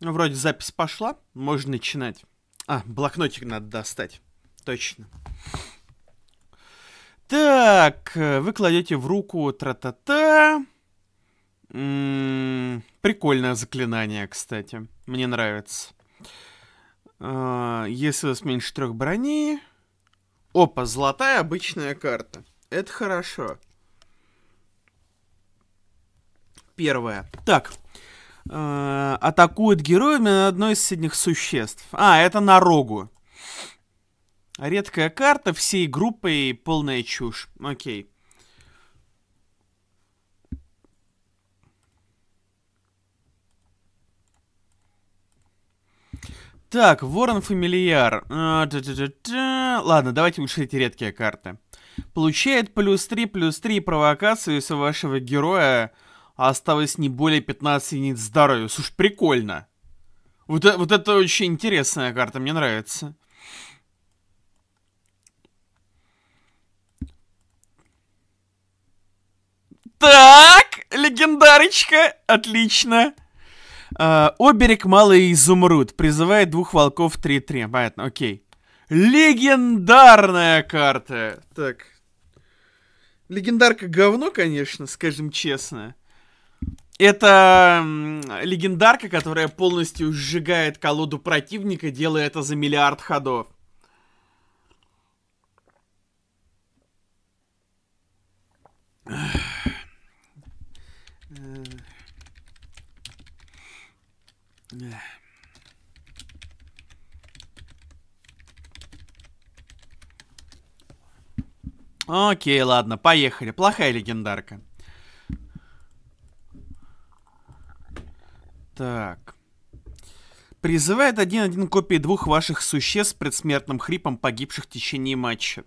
Ну, вроде запись пошла, можно начинать. А, блокнотик надо достать. Точно. Так, э, вы кладете в руку тра-та-та. прикольное заклинание, кстати. Мне нравится. А, если у вас меньше трех брони... Опа, золотая обычная карта. Это хорошо. Первое. Так, э, атакует героями одно из средних существ. А, это на рогу. Редкая карта всей группой полная чушь. Окей. Так, Ворон Фамильяр. Э, Ладно, давайте лучше эти редкие карты. Получает плюс 3, плюс 3 провокацию, если вашего героя а осталось не более 15 единиц здоровья. Слушай, прикольно. Вот, э, вот это очень интересная карта, мне нравится. Так, легендарочка, отлично. Э, оберег Малый Изумруд призывает двух волков 3-3. Понятно, окей. Легендарная карта. Так. Легендарка говно, конечно, скажем честно. Это легендарка, которая полностью сжигает колоду противника, делая это за миллиард ходов. Окей, ладно, поехали. Плохая легендарка. Так. Призывает один-один копии двух ваших существ с предсмертным хрипом, погибших в течение матча.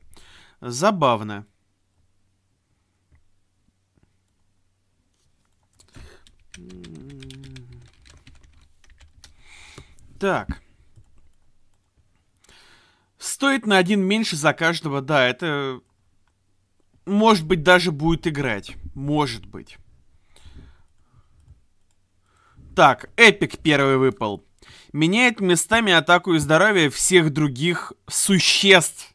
Забавно. Так. Стоит на один меньше за каждого, да, это... Может быть, даже будет играть. Может быть. Так, эпик первый выпал. Меняет местами атаку и здоровье всех других существ.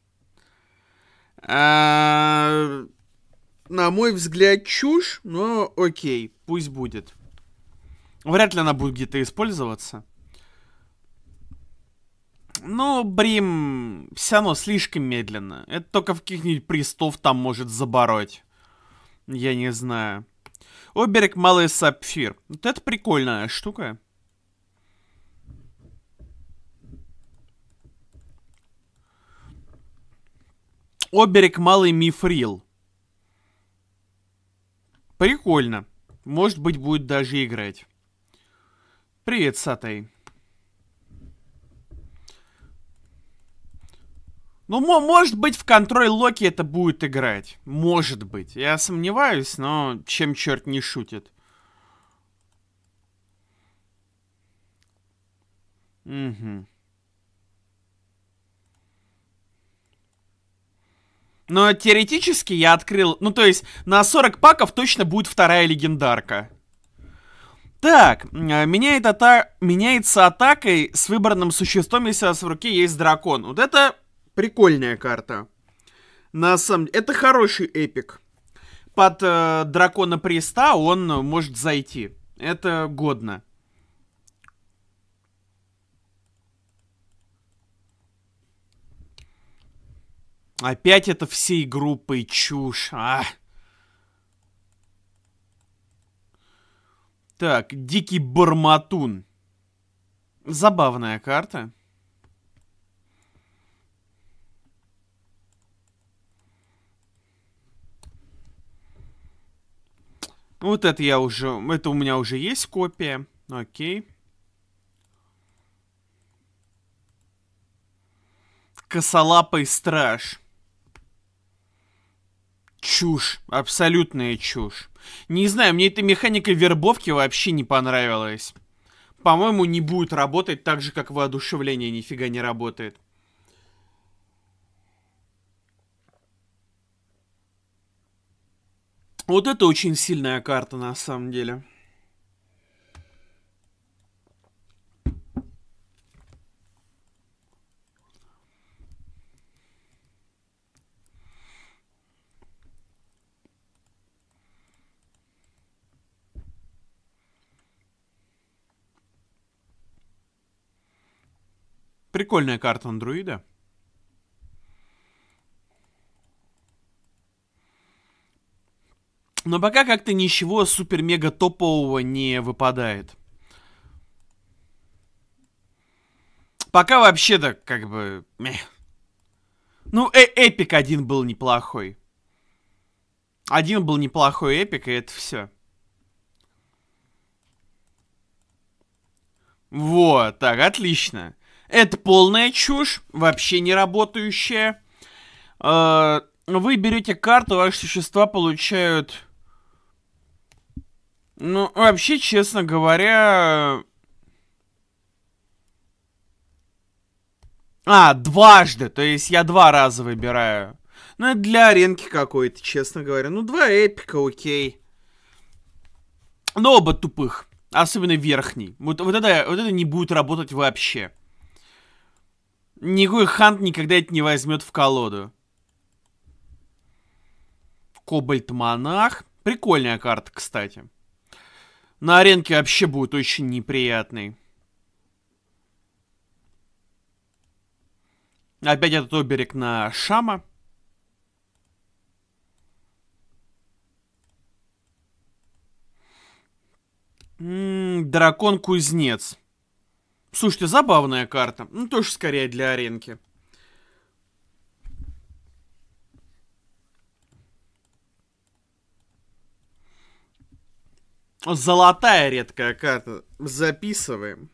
А... На мой взгляд, чушь, но окей, пусть будет. Вряд ли она будет где-то использоваться. Но, ну, Брим, все равно слишком медленно. Это только в каких-нибудь пристов там может забороть. Я не знаю. Оберег Малый Сапфир. Вот это прикольная штука. Оберег Малый Мифрил. Прикольно. Может быть, будет даже играть. Привет, Сатай. Ну, может быть, в контроль Локи это будет играть. Может быть. Я сомневаюсь, но чем черт не шутит. Угу. Но теоретически я открыл... Ну, то есть, на 40 паков точно будет вторая легендарка. Так, э, меняет ата... меняется атакой с выбранным существом, если у вас в руке есть дракон. Вот это Прикольная карта. На самом деле, это хороший эпик. Под э, Дракона приста он может зайти. Это годно. Опять это всей группой чушь. А. Так, Дикий Барматун. Забавная карта. Вот это я уже... Это у меня уже есть копия. Окей. Косолапый страж. Чушь. Абсолютная чушь. Не знаю, мне эта механика вербовки вообще не понравилась. По-моему, не будет работать так же, как воодушевление нифига не работает. Вот это очень сильная карта на самом деле. Прикольная карта андроида. Но пока как-то ничего супер-мега топового не выпадает. Пока вообще-то как бы... Мех. Ну, э эпик один был неплохой. Один был неплохой эпик, и это все. Вот, так, отлично. Это полная чушь, вообще не работающая. Э, вы берете карту, ваши существа получают ну, вообще, честно говоря... А, дважды, то есть я два раза выбираю. Ну, это для аренки какой-то, честно говоря. Ну, два эпика, окей. Но оба тупых. Особенно верхний. Вот, вот, это, вот это не будет работать вообще. Никакой хант никогда это не возьмет в колоду. Кобальт-монах. Прикольная карта, кстати на аренке вообще будет очень неприятный. Опять этот оберег на Шама. М-м, дракон-кузнец. Слушайте, забавная карта. Ну, тоже скорее для аренки. Золотая редкая карта. Записываем.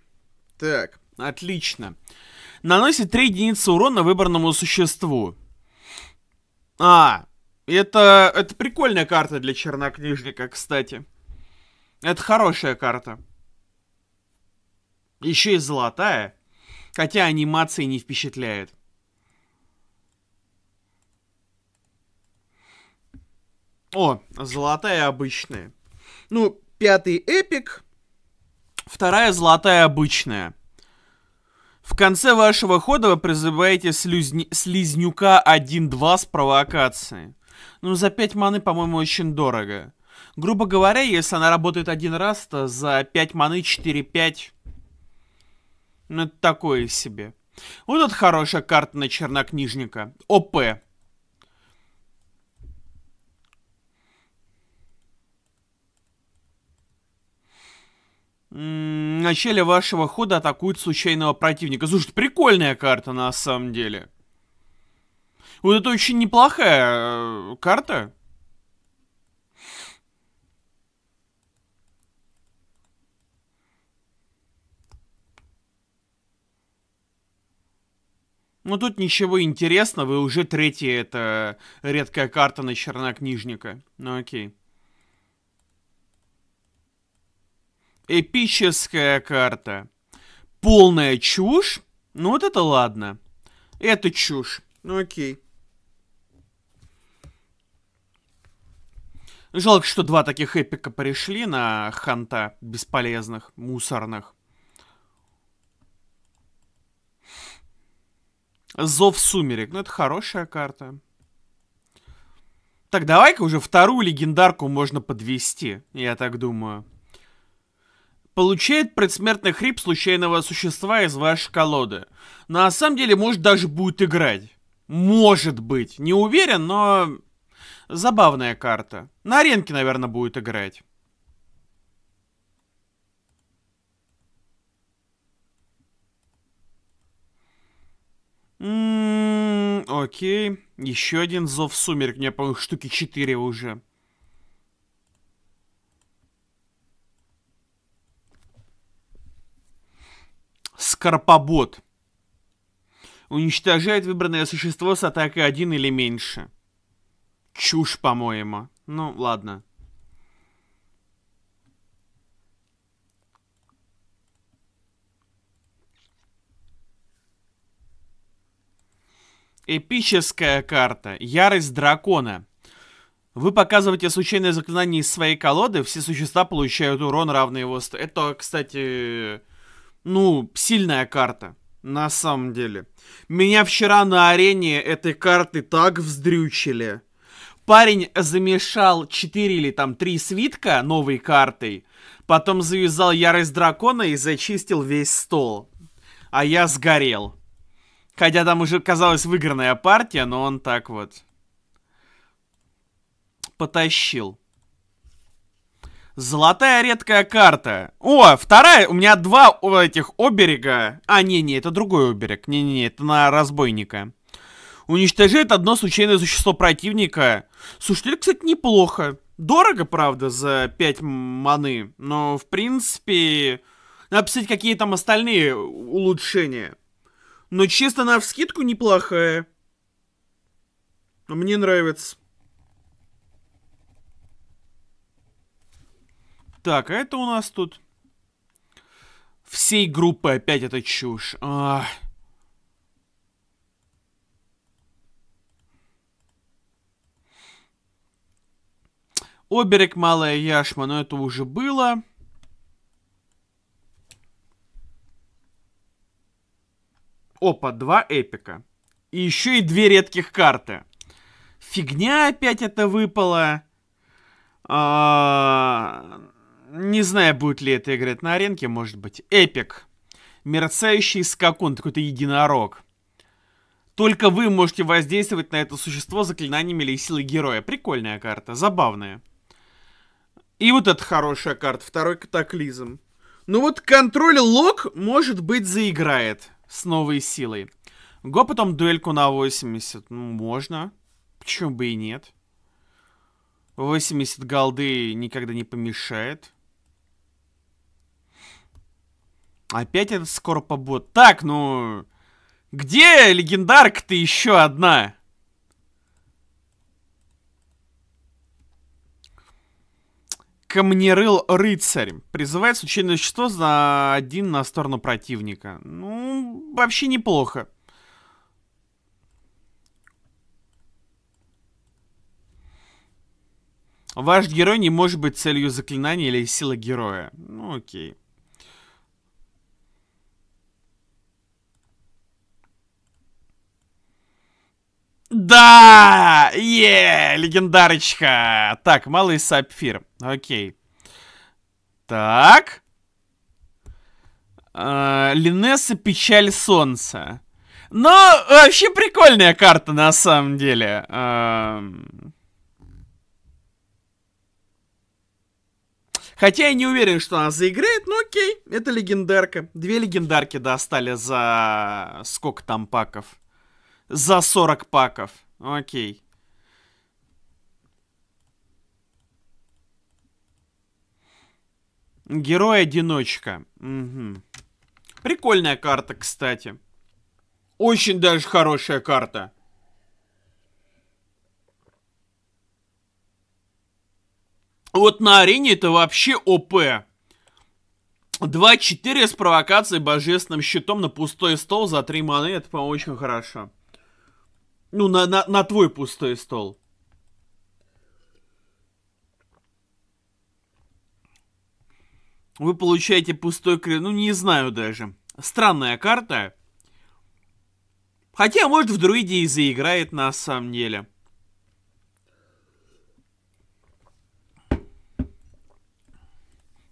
Так, отлично. Наносит 3 единицы урона выбранному существу. А, это, это прикольная карта для чернокнижника, кстати. Это хорошая карта. Еще и золотая. Хотя анимации не впечатляет. О, золотая обычная. Ну, пятый эпик, вторая золотая обычная. В конце вашего хода вы призываете слюзни... слизнюка 1-2 с провокацией. Ну, за 5 маны, по-моему, очень дорого. Грубо говоря, если она работает один раз, то за 5 маны 4-5. Ну, это такое себе. Вот это хорошая карта на чернокнижника. ОП. в начале вашего хода атакует случайного противника. Слушай, прикольная карта на самом деле. Вот это очень неплохая э, карта. Ну тут ничего интересного, и уже третья это редкая карта на чернокнижника. Ну окей. Эпическая карта. Полная чушь? Ну вот это ладно. Это чушь. Ну окей. Жалко, что два таких эпика пришли на ханта бесполезных, мусорных. Зов сумерек. Ну, это хорошая карта. Так, давай-ка уже вторую легендарку можно подвести, я так думаю получает предсмертный хрип случайного существа из вашей колоды. Ну, а на самом деле, может, даже будет играть. Может быть. Не уверен, но... Забавная карта. На аренке, наверное, будет играть. М м-м, -м окей. Еще один зов сумерек. У меня, по-моему, штуки 4 уже. Скорпобот. Уничтожает выбранное существо с атакой 1 или меньше. Чушь, по-моему. Ну, ладно. Эпическая карта. Ярость дракона. Вы показываете случайное заклинание из своей колоды, все существа получают урон, равный его... Это, кстати, ну, сильная карта. На самом деле. Меня вчера на арене этой карты так вздрючили. Парень замешал 4 или там 3 свитка новой картой. Потом завязал ярость дракона и зачистил весь стол. А я сгорел. Хотя там уже казалась выигранная партия, но он так вот потащил. Золотая редкая карта. О, вторая. У меня два этих оберега. А, не-не, это другой оберег. Не-не-не, это на разбойника. Уничтожает одно случайное существо противника. Слушайте, это, кстати, неплохо. Дорого, правда, за 5 маны. Но, в принципе, надо писать, какие там остальные улучшения. Но чисто на вскидку неплохая. Мне нравится. Так, а это у нас тут... Всей группы опять эта чушь. Ах. Оберег, малая яшма, но это уже было. Опа, два эпика. И еще и две редких карты. Фигня опять это выпала. А... Не знаю, будет ли это играть на аренке, может быть. Эпик. Мерцающий скакун, какой-то единорог. Только вы можете воздействовать на это существо заклинаниями или силой героя. Прикольная карта, забавная. И вот эта хорошая карта, второй катаклизм. Ну вот контроль лог, может быть, заиграет с новой силой. Го потом дуэльку на 80. Ну, можно. Почему бы и нет? 80 голды никогда не помешает. Опять это скоро побот. Так, ну... Где легендарка-то еще одна? Камнерыл рыцарь. Призывает случайное существо за один на сторону противника. Ну, вообще неплохо. Ваш герой не может быть целью заклинания или силы героя. Ну, окей. Да! Е, легендарочка! Так, малый сапфир. Окей. Так. Э, Линесса Печаль Солнца. Ну, вообще прикольная карта на самом деле. Хотя я не уверен, что она заиграет, но окей, это легендарка. Две легендарки достали за сколько там паков? За 40 паков. Окей. Герой-одиночка. Угу. Прикольная карта, кстати. Очень даже хорошая карта. Вот на арене это вообще ОП. 2-4 с провокацией божественным щитом на пустой стол за 3 маны. Это, по-моему, очень хорошо. Ну, на, на, на твой пустой стол. Вы получаете пустой кри. Ну, не знаю даже. Странная карта. Хотя, может, в друиде и заиграет на самом деле.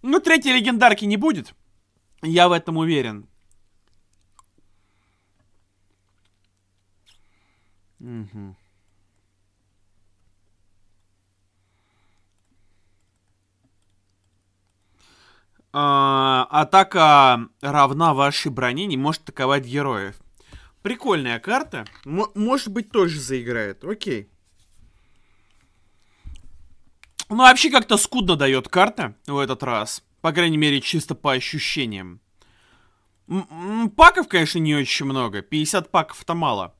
Ну, третьей легендарки не будет. Я в этом уверен. Угу. А, атака равна вашей броне, не может атаковать героев. Прикольная карта. М может быть, тоже заиграет. Окей. Ну, вообще как-то скудно дает карта в этот раз. По крайней мере, чисто по ощущениям. М -м -м, паков, конечно, не очень много. 50 паков-то мало.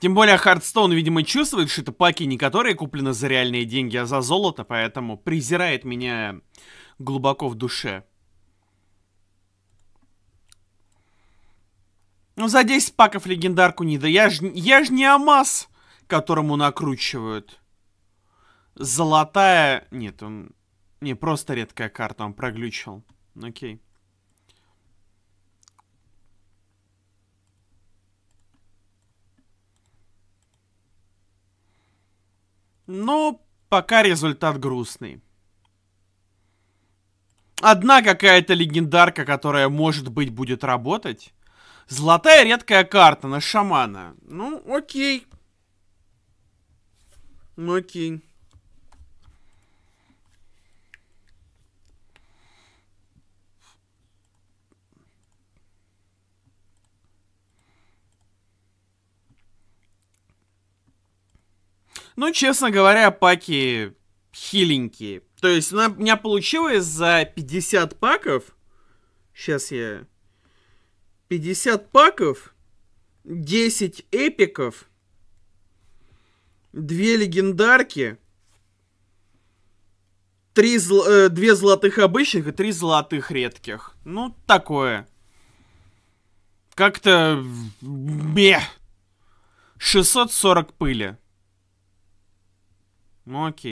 Тем более Хардстоун, видимо, чувствует, что это паки не которые куплены за реальные деньги, а за золото, поэтому презирает меня глубоко в душе. Ну, за 10 паков легендарку не да. Я ж, я ж не Амаз, которому накручивают. Золотая... Нет, он... Не, просто редкая карта, он проглючил. Окей. Но пока результат грустный. Одна какая-то легендарка, которая, может быть, будет работать. Золотая редкая карта на шамана. Ну, окей. Ну, окей. Ну, честно говоря, паки хиленькие. То есть, ну, у меня получилось за 50 паков... Сейчас я... 50 паков, 10 эпиков, 2 легендарки, 3 зл... 2 э, золотых обычных и 3 золотых редких. Ну, такое. Как-то... Бе! 640 пыли. Monkey.